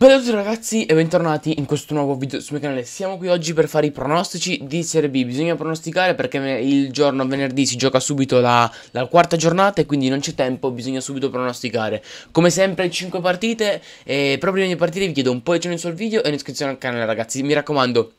Benvenuti ragazzi e bentornati in questo nuovo video sul mio canale Siamo qui oggi per fare i pronostici di Serie B Bisogna pronosticare perché il giorno venerdì si gioca subito la, la quarta giornata E quindi non c'è tempo, bisogna subito pronosticare Come sempre 5 partite E proprio in ogni partita vi chiedo un po' di cenno sul video e un'iscrizione al canale ragazzi Mi raccomando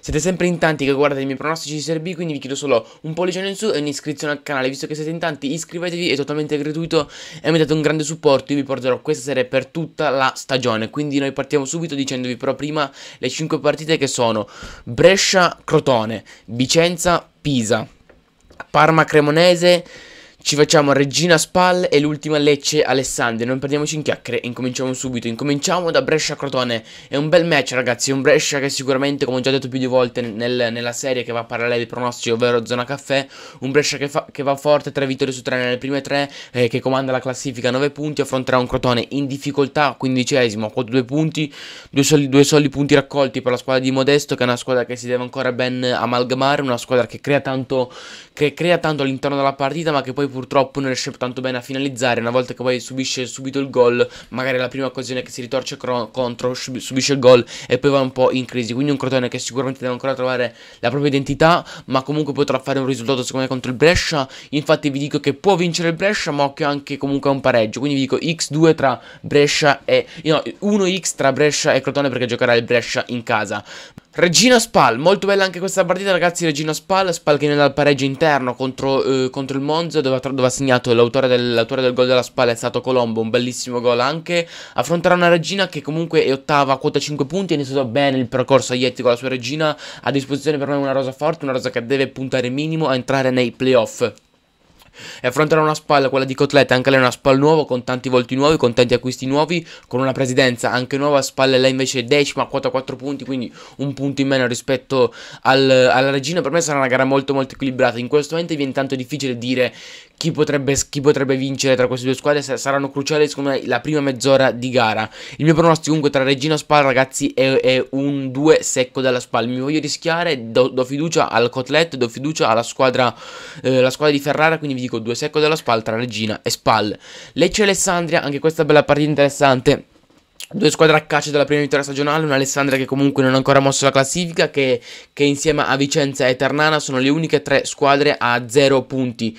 siete sempre in tanti che guardate i miei pronostici di Serbi, quindi vi chiedo solo un pollice in su e un'iscrizione al canale. Visto che siete in tanti, iscrivetevi, è totalmente gratuito e mi date un grande supporto. Io vi porterò questa serie per tutta la stagione. Quindi noi partiamo subito dicendovi però prima le 5 partite che sono Brescia-Crotone, Vicenza-Pisa, Parma-Cremonese... Ci facciamo Regina Spal e l'ultima Lecce Alessandria. Non perdiamoci in chiacchiere e incominciamo subito. Incominciamo da Brescia Crotone. È un bel match, ragazzi. È Un Brescia che sicuramente, come ho già detto più di volte nel, nella serie che va a parlare dei pronostici, ovvero zona caffè. Un Brescia che, fa, che va forte, 3 vittorie su 3 nelle prime 3, eh, che comanda la classifica a 9 punti. Affronterà un Crotone in difficoltà, quindicesimo, a 2 punti, due soli, 2 soli punti raccolti per la squadra di Modesto, che è una squadra che si deve ancora ben amalgamare. Una squadra che crea tanto, che crea tanto all'interno della partita, ma che poi purtroppo non riesce tanto bene a finalizzare una volta che poi subisce subito il gol magari la prima occasione che si ritorce contro subisce il gol e poi va un po' in crisi quindi un Crotone che sicuramente deve ancora trovare la propria identità ma comunque potrà fare un risultato secondo me contro il Brescia infatti vi dico che può vincere il Brescia ma occhio anche comunque a un pareggio quindi vi dico x2 tra Brescia e no 1x tra Brescia e Crotone perché giocherà il Brescia in casa Regina Spal, molto bella anche questa partita ragazzi, Regina Spal, Spal che viene dal pareggio interno contro, eh, contro il Monza dove, dove ha segnato l'autore del, del, gol della Spal è stato Colombo, un bellissimo gol anche, affronterà una Regina che comunque è ottava, quota 5 punti, ha iniziato bene il percorso a Yeti con la sua Regina, a disposizione per me una rosa forte, una rosa che deve puntare minimo a entrare nei playoff. E affrontare una spalla, quella di Cotletta, anche lei è una spalla nuova, con tanti volti nuovi, con tanti acquisti nuovi, con una presidenza anche nuova, spalle lei invece decima, 4 4 punti, quindi un punto in meno rispetto al, alla regina. Per me sarà una gara molto molto equilibrata. In questo momento viene tanto difficile dire chi potrebbe, chi potrebbe vincere tra queste due squadre, saranno cruciali secondo me la prima mezz'ora di gara. Il mio pronostico comunque tra regina e spalla, ragazzi, è, è un 2 secco dalla spalla. Mi voglio rischiare, do, do fiducia al Cotlette, do fiducia alla squadra, eh, la squadra di Ferrara, quindi vi dico dico due secco della SPAL tra Regina e SPAL. Lecce e Alessandria, anche questa bella partita interessante. Due squadre a calcio della prima vittoria stagionale, un'Alessandria che comunque non ha ancora mosso la classifica, che, che insieme a Vicenza e Ternana sono le uniche tre squadre a zero punti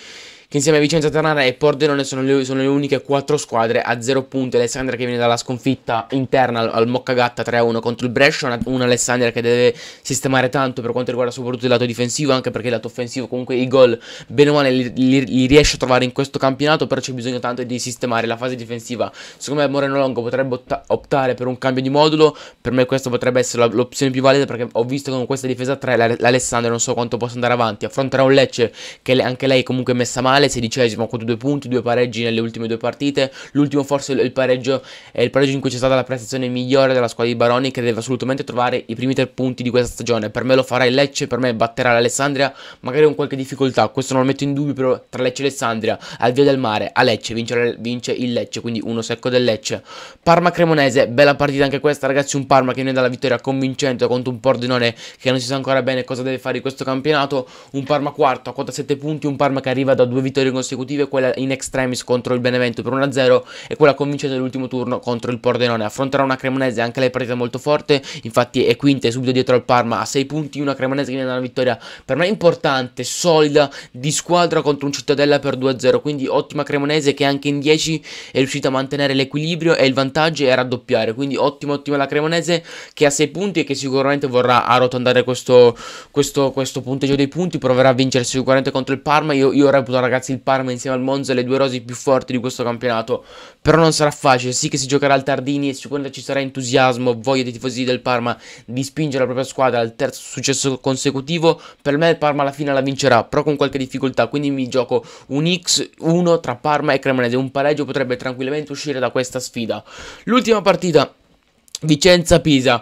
che insieme a Vicenza Ternana e Pordenone sono le, sono le uniche quattro squadre a 0 punti. Alessandria che viene dalla sconfitta interna al, al Moccagatta 3-1 contro il Brescia, una, un Alessandria che deve sistemare tanto per quanto riguarda soprattutto il lato difensivo, anche perché il lato offensivo comunque i gol bene o male li, li, li riesce a trovare in questo campionato, però c'è bisogno tanto di sistemare la fase difensiva. Secondo me Moreno Longo potrebbe optare per un cambio di modulo, per me questa potrebbe essere l'opzione più valida perché ho visto con questa difesa 3 l'Alessandria non so quanto possa andare avanti, affronterà un Lecce che anche lei comunque è messa male male, sedicesimo con due punti, due pareggi nelle ultime due partite, l'ultimo forse il pareggio, è il pareggio in cui c'è stata la prestazione migliore della squadra di Baroni che deve assolutamente trovare i primi tre punti di questa stagione, per me lo farà il Lecce, per me batterà l'Alessandria, magari con qualche difficoltà, questo non lo metto in dubbio, però tra Lecce e Alessandria, al Via del Mare, a Lecce vince, vince il Lecce, quindi uno secco del Lecce. Parma-Cremonese, bella partita anche questa ragazzi, un Parma che viene dalla vittoria convincente contro un Pordenone che non si sa ancora bene cosa deve fare in questo campionato, un Parma quarto a quota 7 punti, un Parma che arriva da due vittorie vittorie consecutive, quella in extremis contro il Benevento per 1-0 e quella convincente dell'ultimo turno contro il Pordenone. Affronterà una Cremonese anche lei partita molto forte, infatti è quinta e subito dietro al Parma a 6 punti, una Cremonese che viene da una vittoria per me importante, solida, di squadra contro un Cittadella per 2-0, quindi ottima Cremonese che anche in 10 è riuscita a mantenere l'equilibrio e il vantaggio e a raddoppiare, quindi ottima ottima la Cremonese che ha 6 punti e che sicuramente vorrà arrotondare questo, questo, questo punteggio dei punti, proverà a vincere sicuramente contro il Parma, io, io reputo ragazzi ragazzi il Parma insieme al Monza le due rosi più forti di questo campionato, però non sarà facile, sì che si giocherà al Tardini e sicuramente ci sarà entusiasmo, voglia dei tifosi del Parma di spingere la propria squadra al terzo successo consecutivo, per me il Parma alla fine la vincerà, però con qualche difficoltà, quindi mi gioco un X1 tra Parma e Cremonese, un pareggio potrebbe tranquillamente uscire da questa sfida. L'ultima partita, Vicenza-Pisa.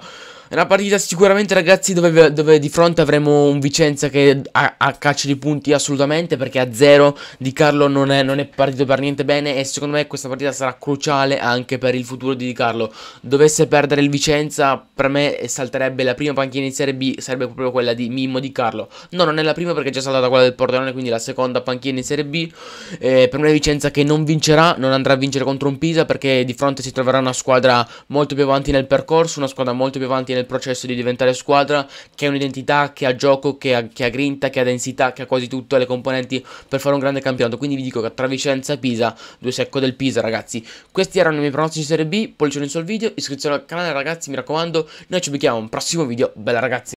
È una partita sicuramente ragazzi dove, dove, di fronte avremo un Vicenza che ha, caccia di punti assolutamente perché a zero di Carlo non è, non è, partito per niente bene e secondo me questa partita sarà cruciale anche per il futuro di Di Carlo. Dovesse perdere il Vicenza per me salterebbe la prima panchina in Serie B, sarebbe proprio quella di Mimmo Di Carlo. No, non è la prima perché è già saltata quella del Pordenone, quindi la seconda panchina in Serie B. Eh, per me Vicenza che non vincerà, non andrà a vincere contro un Pisa perché di fronte si troverà una squadra molto più avanti nel percorso, una squadra molto più avanti nel processo di diventare squadra, che ha un'identità, che ha gioco, che ha, che ha, grinta, che ha densità, che ha quasi tutte le componenti per fare un grande campionato. Quindi vi dico che tra Vicenza e Pisa, due secco del Pisa, ragazzi. Questi erano i miei pronostici di Serie B, pollice in sul video, iscrizione al canale, ragazzi, mi raccomando. Noi ci becchiamo in un prossimo video, bella ragazzi.